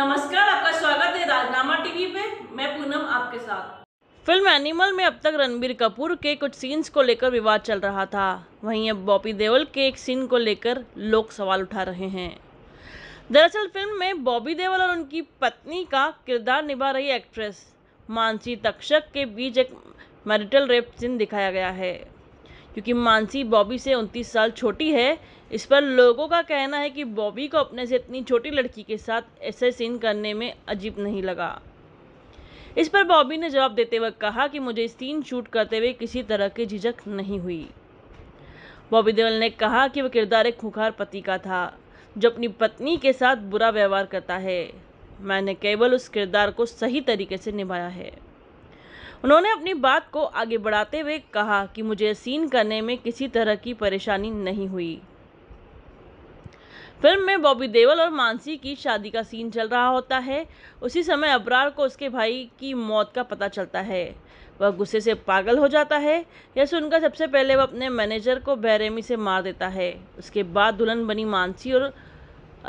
नमस्कार आपका स्वागत है राजनामा टीवी पे मैं पूनम आपके साथ फिल्म एनिमल में अब तक रणबीर कपूर के कुछ सीन्स को लेकर विवाद चल रहा था वहीं अब बॉबी देओल के एक सीन को लेकर लोग सवाल उठा रहे हैं दरअसल फिल्म में बॉबी देओल और उनकी पत्नी का किरदार निभा रही एक्ट्रेस मानसी तक्षक के बीच एक मैरिटल रेप सीन दिखाया गया है क्योंकि मानसी बॉबी से उनतीस साल छोटी है इस पर लोगों का कहना है कि बॉबी को अपने से इतनी छोटी लड़की के साथ ऐसे सीन करने में अजीब नहीं लगा इस पर बॉबी ने जवाब देते वक्त कहा कि मुझे सीन शूट करते हुए किसी तरह की झिझक नहीं हुई बॉबी देवल ने कहा कि वह किरदार एक खुखार पति का था जो अपनी पत्नी के साथ बुरा व्यवहार करता है मैंने केवल उस किरदार को सही तरीके से निभाया है उन्होंने अपनी बात को आगे बढ़ाते हुए कहा कि मुझे सीन करने में किसी तरह की परेशानी नहीं हुई फिल्म में बॉबी देवल और मानसी की शादी का सीन चल रहा होता है उसी समय अबरार को उसके भाई की मौत का पता चलता है वह गुस्से से पागल हो जाता है यह सुनकर सबसे पहले वह अपने मैनेजर को बेरहमी से मार देता है उसके बाद दुल्हन बनी मानसी और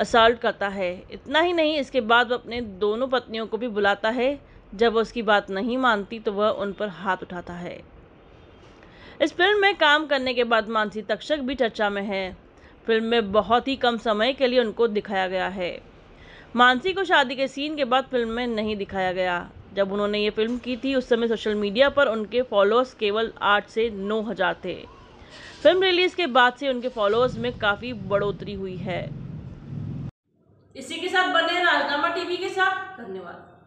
असाल्ट करता है इतना ही नहीं इसके बाद वह अपने दोनों पत्नियों को भी बुलाता है जब वह उसकी बात नहीं मानती तो वह उन पर हाथ उठाता है इस फिल्म में काम करने के बाद मानसी तक्षक भी चर्चा में है फिल्म में बहुत ही कम समय के लिए उनको दिखाया गया है मानसी को शादी के सीन के बाद फिल्म में नहीं दिखाया गया जब उन्होंने ये फिल्म की थी उस समय सोशल मीडिया पर उनके फॉलोअर्स केवल आठ से नौ हज़ार थे फिल्म रिलीज़ के बाद से उनके फॉलोअर्स में काफ़ी बढ़ोतरी हुई है इसी के साथ बने राजनामा टीवी के साथ धन्यवाद